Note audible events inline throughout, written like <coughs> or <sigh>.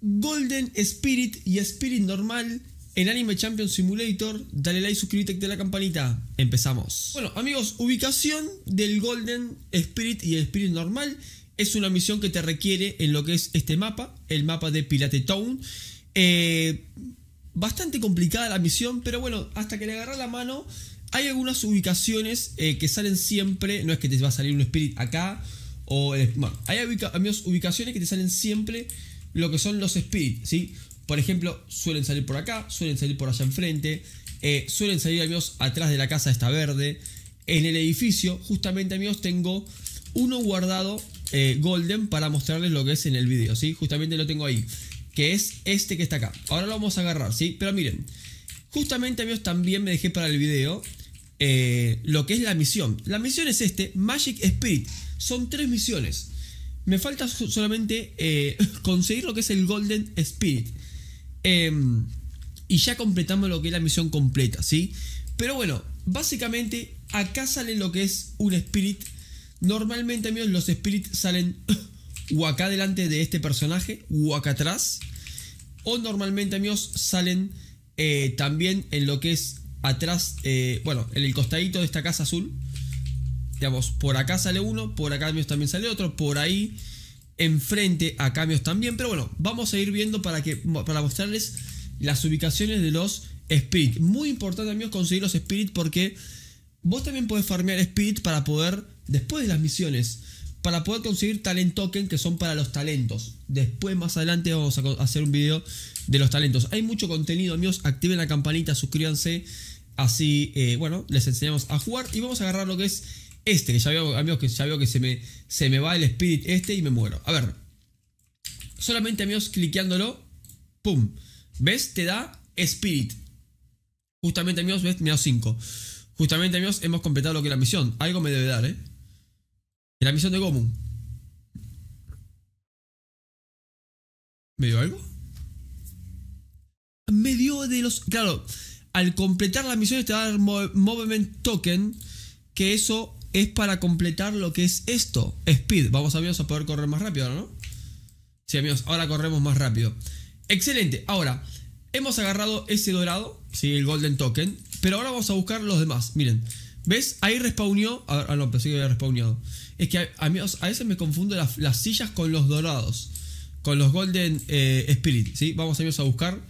Golden Spirit y Spirit normal en Anime Champion Simulator. Dale like, suscríbete, a la campanita. Empezamos. Bueno, amigos, ubicación del Golden Spirit y el Spirit normal es una misión que te requiere en lo que es este mapa, el mapa de Pilate Town. Eh, bastante complicada la misión, pero bueno, hasta que le agarras la mano, hay algunas ubicaciones eh, que salen siempre. No es que te va a salir un Spirit acá. O, bueno, hay amigos, ubicaciones que te salen siempre lo que son los speed, ¿sí? Por ejemplo, suelen salir por acá, suelen salir por allá enfrente, eh, suelen salir, amigos, atrás de la casa está verde. En el edificio, justamente, amigos, tengo uno guardado eh, golden para mostrarles lo que es en el video, ¿sí? Justamente lo tengo ahí, que es este que está acá. Ahora lo vamos a agarrar, ¿sí? Pero miren, justamente, amigos, también me dejé para el video eh, lo que es la misión. La misión es este, Magic Spirit. Son tres misiones. Me falta solamente eh, <laughs> conseguir lo que es el Golden Spirit. Em, y ya completamos lo que es la misión completa, ¿sí? Pero bueno, básicamente acá sale lo que es un Spirit. Normalmente, amigos, los Spirits salen <coughs> o acá delante de este personaje o acá atrás. O normalmente, amigos, salen eh, también en lo que es atrás, eh, bueno, en el costadito de esta casa azul digamos, por acá sale uno, por acá también sale otro, por ahí enfrente a cambios también. Pero bueno, vamos a ir viendo para, que, para mostrarles las ubicaciones de los Spirit. Muy importante, amigos, conseguir los Spirit porque vos también podés farmear Spirit para poder, después de las misiones, para poder conseguir talent token que son para los talentos. Después, más adelante, vamos a hacer un video de los talentos. Hay mucho contenido, amigos. Activen la campanita, suscríbanse. Así, eh, bueno, les enseñamos a jugar y vamos a agarrar lo que es este, que ya veo, amigos, que ya veo que se me, se me va el spirit este y me muero. A ver, solamente, amigos, cliqueándolo, pum, ¿ves? Te da spirit. Justamente, amigos, ves, me da 5. Justamente, amigos, hemos completado lo que es la misión. Algo me debe dar, ¿eh? La misión de Gomu ¿Me dio algo? Me dio de los... Claro, al completar la misión te va a dar Movement Token, que eso es para completar lo que es esto. Speed. Vamos amigos a poder correr más rápido ahora, ¿no? Sí amigos, ahora corremos más rápido. Excelente. Ahora, hemos agarrado ese dorado, sí, el Golden Token. Pero ahora vamos a buscar los demás. Miren, ¿ves? Ahí respawneó. A ah, no, pensé que había respawnado. Es que amigos, a veces me confundo las, sillas con los dorados. Con los Golden eh, Spirit, ¿sí? Vamos amigos a buscar.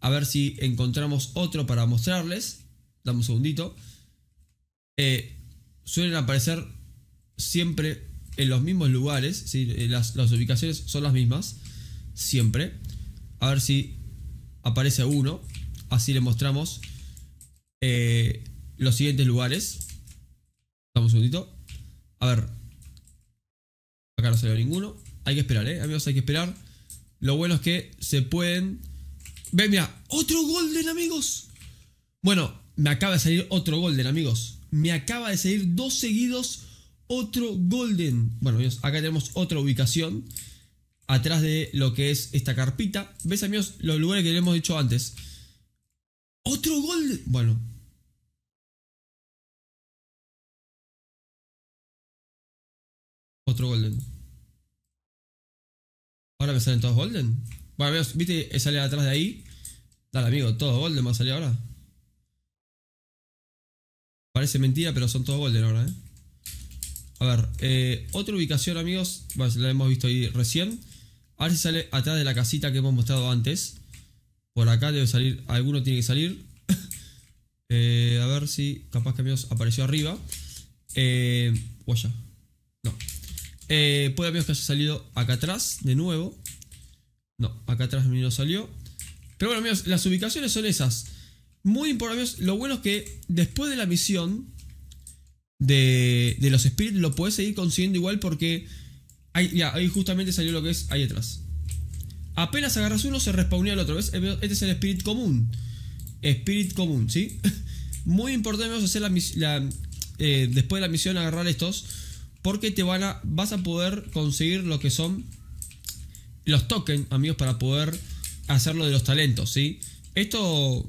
A ver si encontramos otro para mostrarles. Dame un segundito. Eh, suelen aparecer siempre en los mismos lugares, eh, las, ubicaciones son las mismas, siempre. A ver si aparece uno, así le mostramos eh, los siguientes lugares. Damos un segundito. A ver, acá no salió ninguno. Hay que esperar, ¿eh? Amigos, hay que esperar. Lo bueno es que se pueden... ve mira, otro golden, amigos. Bueno, me acaba de salir otro golden, amigos me acaba de salir dos seguidos otro golden. Bueno, amigos, acá tenemos otra ubicación atrás de lo que es esta carpita. ¿Ves, amigos? Los lugares que le hemos dicho antes. Otro golden. Bueno. Otro golden. Ahora me salen todos golden. Bueno, amigos, ¿viste? Sale atrás de ahí. Dale, amigo, todo golden va a salir ahora. Parece mentira, pero son todos Golden ahora, ¿eh? A ver, eh, otra ubicación, amigos. Pues, la hemos visto ahí recién. A ver si sale atrás de la casita que hemos mostrado antes. Por acá debe salir, alguno tiene que salir. <laughs> Eh, a ver si, capaz que amigos apareció arriba. Eh, o No. puede amigos que haya salido acá atrás, de nuevo. No, acá atrás no salió. Pero bueno amigos, las ubicaciones son esas. Muy importante. Lo bueno es que después de la misión de, los spirits lo puedes seguir consiguiendo igual porque ahí, ahí justamente salió lo que es ahí atrás. Apenas agarras uno, se respawnía el otro. vez Este es el Spirit común. Spirit común, ¿sí? <laughs> Muy importante hacer la, misión eh, después de la misión agarrar estos. Porque te van a. Vas a poder conseguir lo que son los tokens, amigos, para poder hacer lo de los talentos, ¿sí? Esto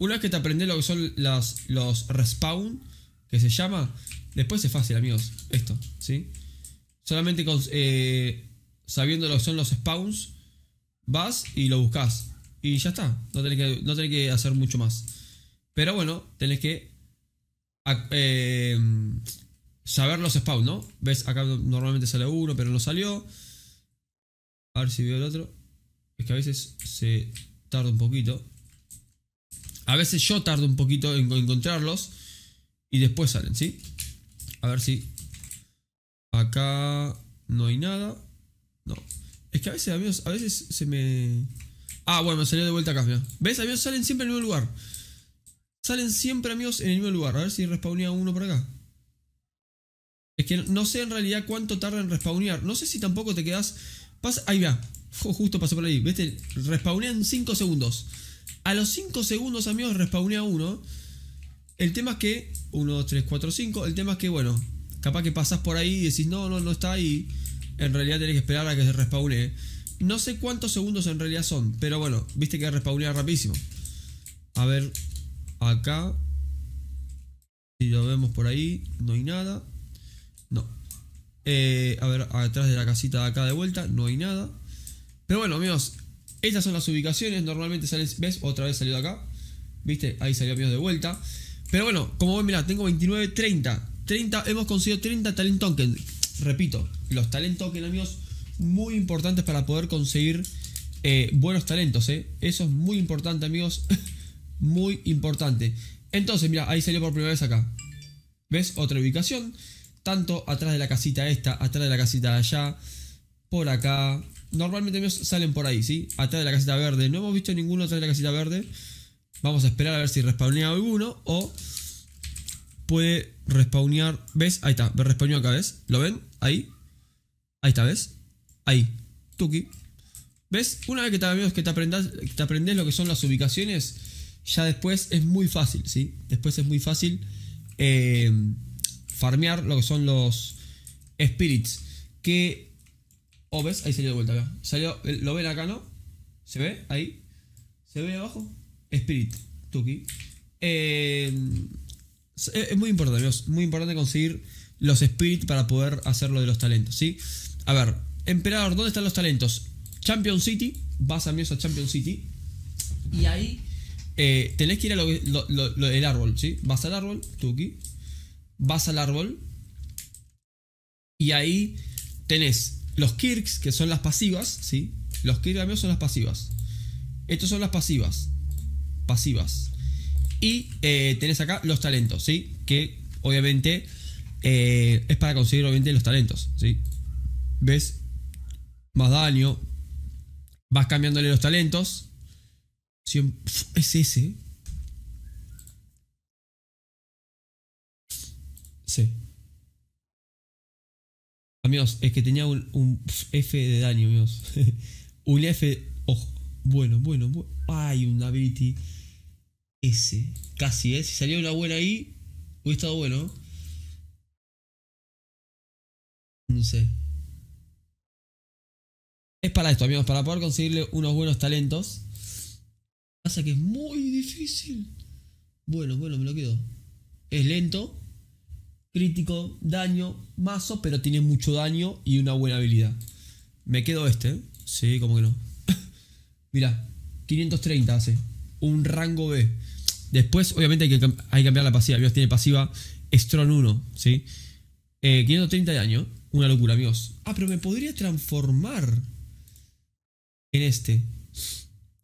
una vez que te aprendes lo que son los respawn, que se llama, después es fácil, amigos. Esto, ¿sí? Solamente con, eh, sabiendo lo que son los spawns, vas y lo buscas. Y ya está. No tenés que, no que hacer mucho más. Pero bueno, tenés que eh, saber los spawns, ¿no? Ves, acá normalmente sale uno, pero no salió. A ver si veo el otro. Es que a veces se tarda un poquito. A veces yo tardo un poquito en encontrarlos. Y después salen, ¿sí? A ver si... Acá no hay nada. No. Es que a veces, amigos, a veces se me... Ah, bueno, salió de vuelta acá, mira. ¿Ves, amigos? Salen siempre en el mismo lugar. Salen siempre, amigos, en el mismo lugar. A ver si respawnea uno por acá. Es que no sé en realidad cuánto tarda en respawnear. No sé si tampoco te quedas... Pasa... Ahí va. Justo pasó por ahí. ¿Viste? en 5 segundos. A los 5 segundos, amigos, respawnea uno. El tema es que. 1, 2, 3, 4, 5. El tema es que, bueno, capaz que pasas por ahí y decís, no, no, no está ahí. En realidad tenés que esperar a que se respawnee. No sé cuántos segundos en realidad son, pero bueno, viste que respawnea rapidísimo. A ver, acá. Si lo vemos por ahí, no hay nada. No. Eh, a ver, atrás de la casita de acá de vuelta, no hay nada. Pero bueno, amigos, estas son las ubicaciones, normalmente salen, ¿ves? Otra vez salió de acá, ¿viste? Ahí salió amigos de vuelta. Pero bueno, como ven, mirá, tengo 29, 30. 30, hemos conseguido 30 talent tokens. Repito, los talent tokens, amigos, muy importantes para poder conseguir eh, buenos talentos, ¿eh? Eso es muy importante, amigos. <laughs> muy importante. Entonces, mira, ahí salió por primera vez acá. ¿Ves? Otra ubicación. Tanto atrás de la casita esta, atrás de la casita de allá por acá. Normalmente salen por ahí, ¿sí? Atrás de la casita verde. No hemos visto ninguno atrás de la casita verde. Vamos a esperar a ver si respawnea alguno o puede respawnear. ¿Ves? Ahí está, respawneó acá, ¿ves? ¿Lo ven? Ahí. Ahí está, ¿ves? Ahí. Tuki. ¿Ves? Una vez que te, que te, aprendas, te aprendes lo que son las ubicaciones, ya después es muy fácil, ¿sí? Después es muy fácil eh, farmear lo que son los spirits. Que o ves, ahí salió de vuelta acá. Salió, lo ven acá, ¿no? ¿Se ve? Ahí. ¿Se ve abajo? Spirit, Tuki. Eh, es muy importante, amigos. Muy importante conseguir los Spirit para poder hacer lo de los talentos, ¿sí? A ver, Emperador, ¿dónde están los talentos? Champion City, vas amigos a Champion City. Y ahí eh, tenés que ir a el árbol, ¿sí? Vas al árbol, Tuki. Vas al árbol. Y ahí tenés los Kirks, que son las pasivas, ¿sí? Los Kirks amigos son las pasivas. Estos son las pasivas. Pasivas. Y eh, tenés acá los talentos, ¿sí? Que obviamente eh, es para conseguir obviamente los talentos, ¿sí? ¿Ves? Más daño. Vas cambiándole los talentos. Es ese. Sí. Amigos, es que tenía un, F de daño, amigos. <laughs> un F. Ojo. Bueno, bueno, bueno. Ay, un ability. ese, Casi, ¿eh? Si salía una buena ahí, hubiera estado bueno. No sé. Es para esto, amigos, para poder conseguirle unos buenos talentos. Pasa que es muy difícil. Bueno, bueno, me lo quedo. Es lento, crítico, daño, mazo, pero tiene mucho daño y una buena habilidad. Me quedo este, ¿eh? Sí, como que no. <laughs> Mirá, 530 hace. Un rango B. Después, obviamente, hay que, hay cambiar la pasiva. dios tiene pasiva Strong 1, ¿sí? 530 eh, de daño. Una locura, amigos. Ah, pero me podría transformar en este.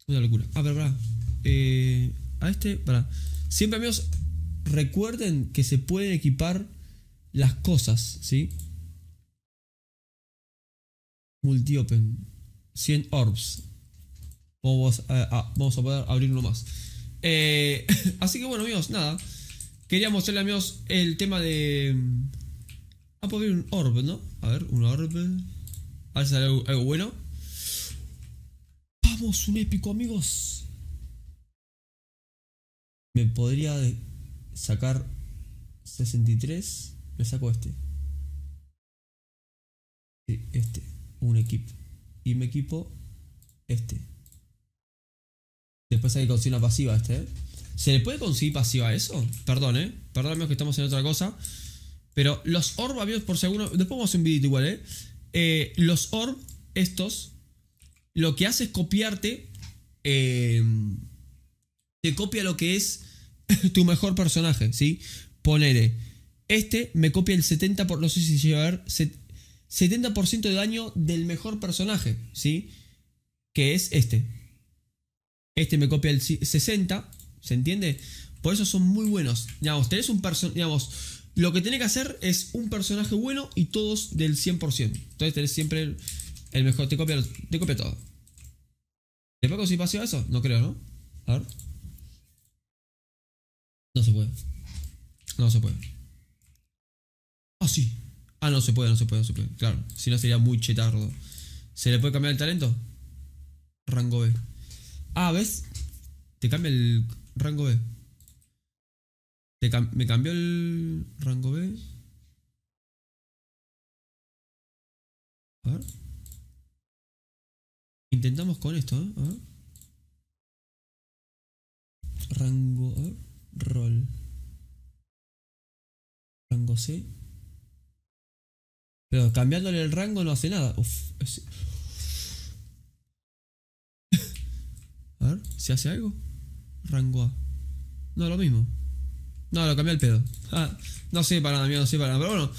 Una locura. Ah, pero eh, a este, para Siempre, amigos, recuerden que se pueden equipar las cosas, ¿sí? Multiopen. 100 orbs. Ah, vamos a, poder abrir uno más. Eh, <laughs> así que bueno, amigos, nada. Quería mostrarle, amigos, el tema de... Mm, ah, poder un orb, ¿no? A ver, un orb. A ver si sale algo bueno. Vamos, un épico, amigos. Me podría sacar 63 me saco este. Este, un equipo. Y me equipo este. Después hay que conseguir una pasiva a este, ¿eh? ¿Se le puede conseguir pasiva a eso? Perdón, ¿eh? Perdón, que estamos en otra cosa. Pero los orb, amigos, por segundo... Después vamos a hacer un vídeo igual, ¿eh? ¿eh? Los orb, estos, lo que hace es copiarte... Em, te copia lo que es <laughs> tu mejor personaje, ¿sí? Ponele este me copia el 70%, por, no sé si ver 70% de daño del mejor personaje, ¿sí? Que es este. Este me copia el 60, ¿se entiende? Por eso son muy buenos. Digamos, tenés un personaje, digamos, lo que tiene que hacer es un personaje bueno y todos del 100%. Entonces tenés siempre el, mejor, te copia, te copia todo. ¿Te puedo si paseo eso? No creo, ¿no? A ver. No se puede. No se puede. Ah, sí. Ah, no se puede, no se puede, Claro, si no sería muy chetardo. ¿Se le puede cambiar el talento? Rango B. Ah, ¿ves? Te cambia el rango B. Te me cambió el rango B. A ver. Intentamos con esto, ¿eh? Rango, a Rango C. Pero cambiándole el rango no hace nada. A ver, si hace algo. Rango A. No, lo mismo. No, lo cambié el pedo. Ah, no sé para nada, amigos, no sé para nada. Pero bueno,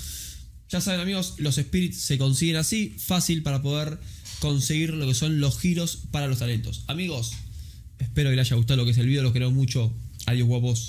ya saben, amigos, los spirits se consiguen así, fácil para poder conseguir lo que son los giros para los talentos. Amigos, espero que les haya gustado lo que es el video, los quiero mucho. Adiós, guapos.